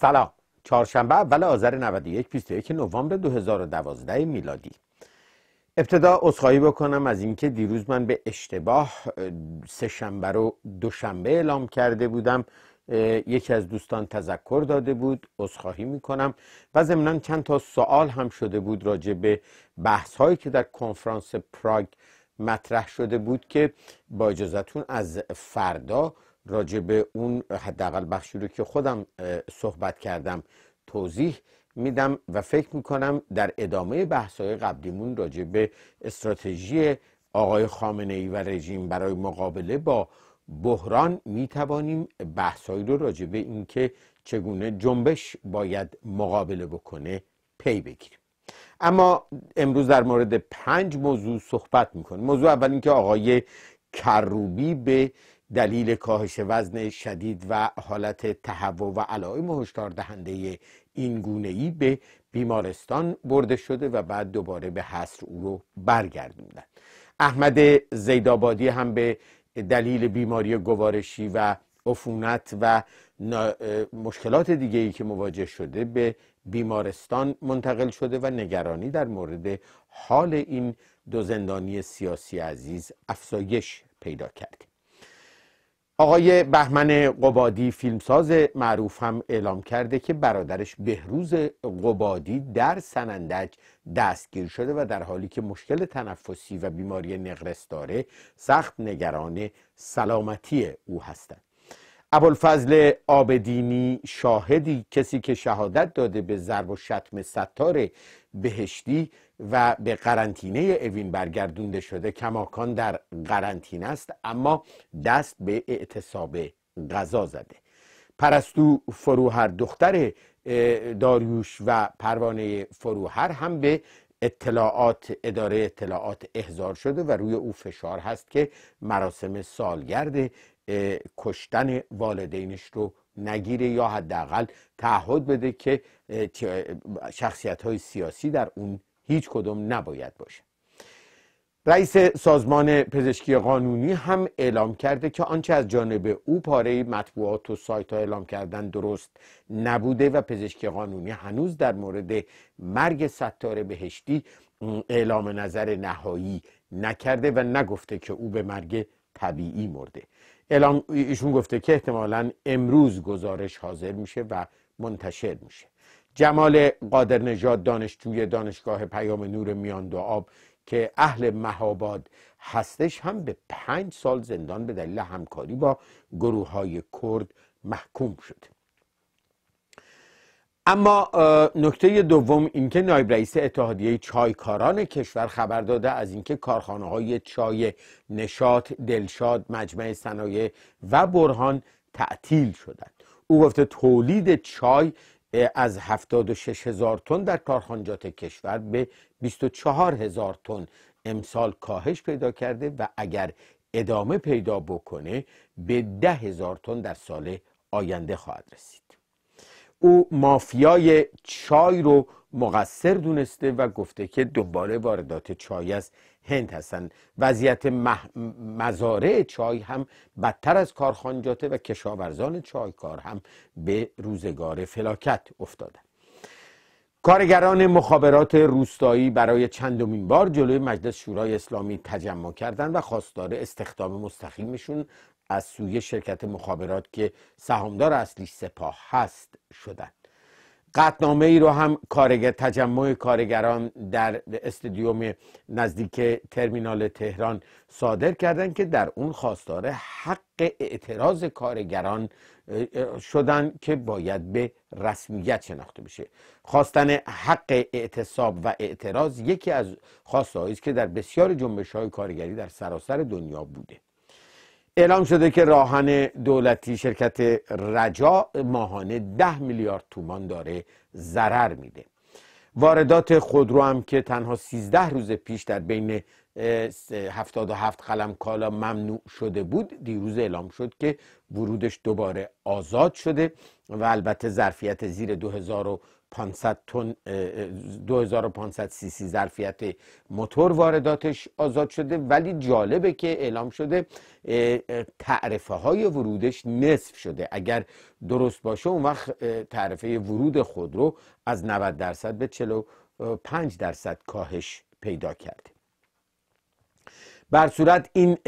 سلام چهارشنبه اول آذر 91 21 نوامبر 2012 میلادی ابتدا عذرخواهی بکنم از اینکه دیروز من به اشتباه سه شنبه رو دوشنبه اعلام کرده بودم یکی از دوستان تذکر داده بود عذرخواهی میکنم و ضمنا چند تا سوال هم شده بود راجع به بحث هایی که در کنفرانس پراگ مطرح شده بود که با اجازهتون از فردا راجب اون حداقل بخشی رو که خودم صحبت کردم توضیح میدم و فکر میکنم در ادامه بحثای قبلیمون راجع به استراتژی آقای خامنه ای و رژیم برای مقابله با بحران میتوانیم بحثایی رو راجع به اینکه چگونه جنبش باید مقابله بکنه پی بگیریم اما امروز در مورد پنج موضوع صحبت میکنیم موضوع اول اینکه آقای کروبی به دلیل کاهش وزن شدید و حالت تهوع و علائم هشدار دهنده این گونه ای به بیمارستان برده شده و بعد دوباره به حصر او رو برگردوندن احمد زیدابادی هم به دلیل بیماری گوارشی و عفونت و مشکلات دیگه ای که مواجه شده به بیمارستان منتقل شده و نگرانی در مورد حال این دو زندانی سیاسی عزیز افزایش پیدا کرده آقای بهمن قبادی فیلمساز معروف هم اعلام کرده که برادرش بهروز قبادی در سنندج دستگیر شده و در حالی که مشکل تنفسی و بیماری نقرس داره سخت نگران سلامتی او هستند ابوالفضل آبدینی شاهدی کسی که شهادت داده به ضرب و شتم ستار بهشتی و به قرنطینه اوین برگردونده شده کماکان در قرنطینه است اما دست به اعتصاب غذا زده پرستو فروهر دختر داریوش و پروانه فروهر هم به اطلاعات اداره اطلاعات احضار شده و روی او فشار هست که مراسم سالگرد کشتن والدینش رو نگیره یا حداقل تعهد بده که شخصیت های سیاسی در اون هیچ کدوم نباید باشه رئیس سازمان پزشکی قانونی هم اعلام کرده که آنچه از جانب او پاره مطبوعات و سایت ها اعلام کردن درست نبوده و پزشکی قانونی هنوز در مورد مرگ ستار بهشتی اعلام نظر نهایی نکرده و نگفته که او به مرگ طبیعی مرده اعلام ایشون گفته که احتمالا امروز گزارش حاضر میشه و منتشر میشه جمال قادر نژاد دانشجوی دانشگاه پیام نور میان دو آب که اهل مهاباد هستش هم به پنج سال زندان به دلیل همکاری با گروه های کرد محکوم شده اما نکته دوم اینکه نایب رئیس اتحادیه چایکاران کشور خبر داده از اینکه کارخانه های چای نشاط، دلشاد، مجمع صنایع و برهان تعطیل شدند. او گفته تولید چای از 76 هزار تن در کارخانجات کشور به 24 هزار تن امسال کاهش پیدا کرده و اگر ادامه پیدا بکنه به 10 هزار تن در سال آینده خواهد رسید. او مافیای چای رو مقصر دونسته و گفته که دوباره واردات چای از هند هستند وضعیت مح... مزارع چای هم بدتر از کارخانجاته و کشاورزان کار هم به روزگار فلاکت افتادن کارگران مخابرات روستایی برای چندمین بار جلوی مجلس شورای اسلامی تجمع کردند و خواستار استخدام مستقیمشون از سوی شرکت مخابرات که سهامدار اصلی سپاه هست شدند قطنامه ای رو هم کارگر تجمع کارگران در استادیوم نزدیک ترمینال تهران صادر کردند که در اون خواستار حق اعتراض کارگران شدن که باید به رسمیت شناخته بشه خواستن حق اعتصاب و اعتراض یکی از خواستهایی است که در بسیاری جنبش های کارگری در سراسر دنیا بوده اعلام شده که راهن دولتی شرکت رجا ماهانه ده میلیارد تومان داره ضرر میده واردات خودرو هم که تنها 13 روز پیش در بین 77 قلم کالا ممنوع شده بود دیروز اعلام شد که ورودش دوباره آزاد شده و البته ظرفیت زیر 2000 500 تن 2500 سی سی ظرفیت موتور وارداتش آزاد شده ولی جالبه که اعلام شده تعرفه های ورودش نصف شده اگر درست باشه اون وقت تعرفه ورود خود رو از 90 درصد به 45 درصد کاهش پیدا کرده بر صورت این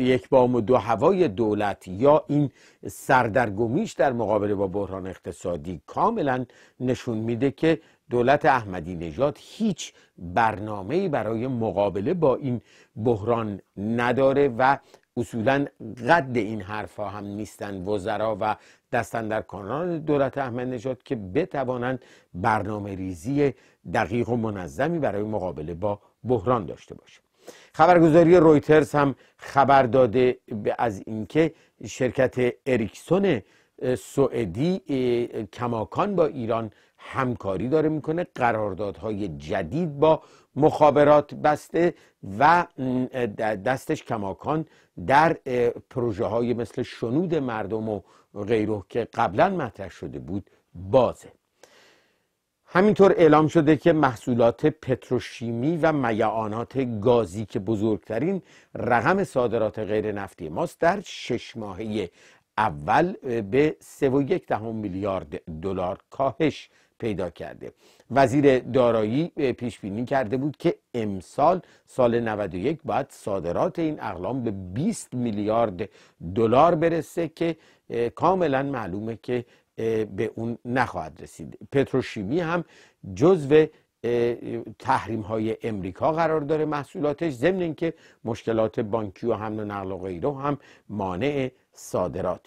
یک بام و دو هوای دولت یا این سردرگمیش در مقابله با بحران اقتصادی کاملا نشون میده که دولت احمدی نژاد هیچ برنامه برای مقابله با این بحران نداره و اصولا قد این حرفها هم نیستن وزرا و دستن در دولت احمد نژاد که بتوانند برنامه ریزی دقیق و منظمی برای مقابله با بحران داشته باشه خبرگزاری رویترز هم خبر داده از اینکه شرکت اریکسون سوئدی کماکان با ایران همکاری داره میکنه قراردادهای جدید با مخابرات بسته و دستش کماکان در پروژه های مثل شنود مردم و غیره که قبلا مطرح شده بود بازه همینطور اعلام شده که محصولات پتروشیمی و میعانات گازی که بزرگترین رقم صادرات غیر نفتی ماست در شش ماهه اول به 3.1 میلیارد دلار کاهش پیدا کرده وزیر دارایی پیش بینی کرده بود که امسال سال 91 باید صادرات این اقلام به 20 میلیارد دلار برسه که کاملا معلومه که به اون نخواهد رسید پتروشیمی هم جزو تحریم های امریکا قرار داره محصولاتش ضمن اینکه مشکلات بانکی و حمل و نقل و غیره هم مانع صادرات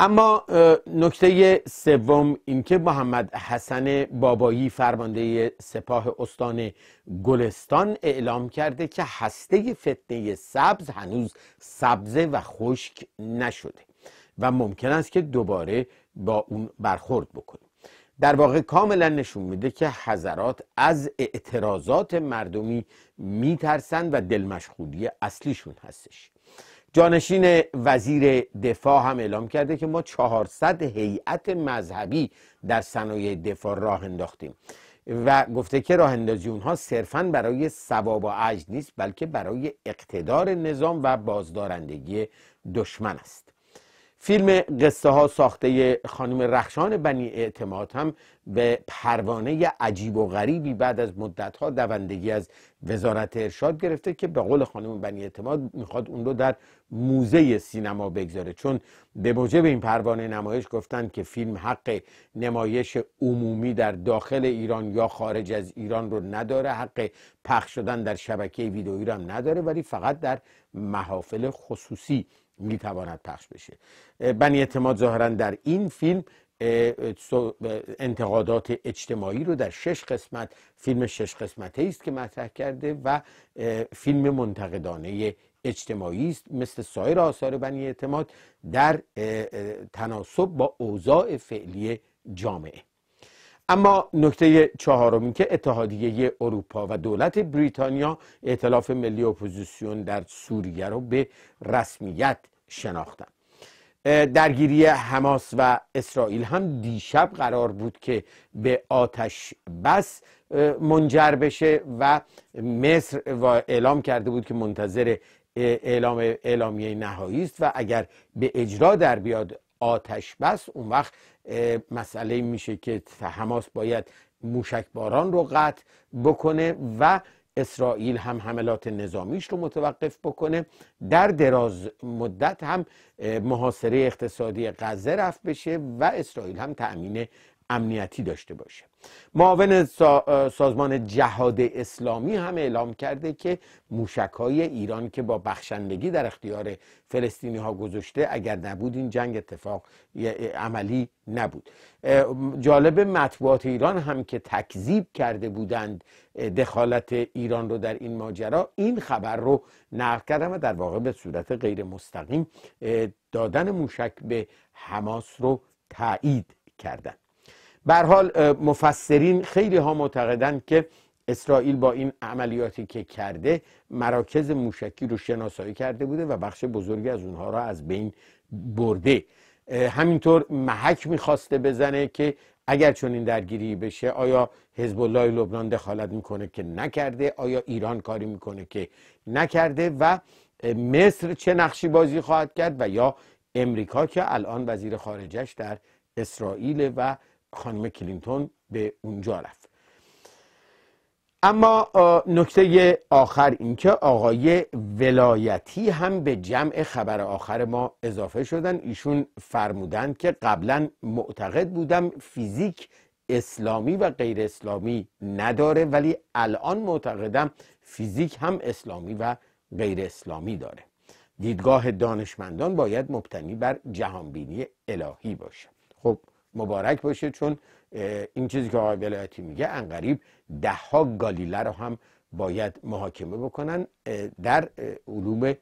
اما نکته سوم اینکه محمد حسن بابایی فرمانده سپاه استان گلستان اعلام کرده که هسته فتنه سبز هنوز سبز و خشک نشده و ممکن است که دوباره با اون برخورد بکنیم در واقع کاملا نشون میده که حضرات از اعتراضات مردمی میترسن و دلمشغولی اصلیشون هستش جانشین وزیر دفاع هم اعلام کرده که ما 400 هیئت مذهبی در صنایع دفاع راه انداختیم و گفته که راه اندازی اونها صرفا برای ثواب و عجل نیست بلکه برای اقتدار نظام و بازدارندگی دشمن است فیلم قصه ها ساخته خانم رخشان بنی اعتماد هم به پروانه عجیب و غریبی بعد از مدت ها دوندگی از وزارت ارشاد گرفته که به قول خانم بنی اعتماد میخواد اون رو در موزه سینما بگذاره چون به موجب این پروانه نمایش گفتند که فیلم حق نمایش عمومی در داخل ایران یا خارج از ایران رو نداره حق پخش شدن در شبکه ویدئویی رو هم نداره ولی فقط در محافل خصوصی میتواند پخش بشه بنی اعتماد ظاهرا در این فیلم انتقادات اجتماعی رو در شش قسمت فیلم شش قسمته است که مطرح کرده و فیلم منتقدانه اجتماعی است مثل سایر آثار بنی اعتماد در تناسب با اوضاع فعلی جامعه اما نکته چهارم که اتحادیه اروپا و دولت بریتانیا اعتلاف ملی اپوزیسیون در سوریه را به رسمیت شناختند. درگیری حماس و اسرائیل هم دیشب قرار بود که به آتش بس منجر بشه و مصر اعلام کرده بود که منتظر اعلام اعلامیه نهایی است و اگر به اجرا در بیاد آتش بس اون وقت مسئله میشه که حماس باید موشکباران رو قطع بکنه و اسرائیل هم حملات نظامیش رو متوقف بکنه در دراز مدت هم محاصره اقتصادی غزه رفت بشه و اسرائیل هم تأمین امنیتی داشته باشه معاون سازمان جهاد اسلامی هم اعلام کرده که موشک های ایران که با بخشندگی در اختیار فلسطینی ها گذاشته اگر نبود این جنگ اتفاق عملی نبود جالب مطبوعات ایران هم که تکذیب کرده بودند دخالت ایران رو در این ماجرا این خبر رو نقل کردن و در واقع به صورت غیر مستقیم دادن موشک به حماس رو تایید کردند. بر حال مفسرین خیلی ها معتقدند که اسرائیل با این عملیاتی که کرده مراکز موشکی رو شناسایی کرده بوده و بخش بزرگی از اونها را از بین برده همینطور محک میخواسته بزنه که اگر چون این درگیری بشه آیا حزب الله لبنان دخالت میکنه که نکرده آیا ایران کاری میکنه که نکرده و مصر چه نقشی بازی خواهد کرد و یا امریکا که الان وزیر خارجش در اسرائیل و خانم کلینتون به اونجا رفت اما نکته آخر اینکه آقای ولایتی هم به جمع خبر آخر ما اضافه شدن ایشون فرمودند که قبلا معتقد بودم فیزیک اسلامی و غیر اسلامی نداره ولی الان معتقدم فیزیک هم اسلامی و غیر اسلامی داره دیدگاه دانشمندان باید مبتنی بر جهانبینی الهی باشه خب مبارک باشه چون این چیزی که آقای ولایتی میگه انقریب ده ها گالیله رو هم باید محاکمه بکنن در علوم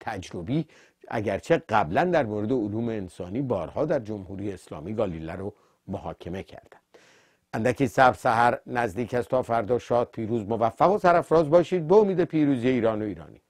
تجربی اگرچه قبلا در مورد علوم انسانی بارها در جمهوری اسلامی گالیله رو محاکمه کردن اندکی صبر سهر نزدیک است تا فردا شاد پیروز موفق و سرفراز باشید به امید پیروزی ایران و ایرانی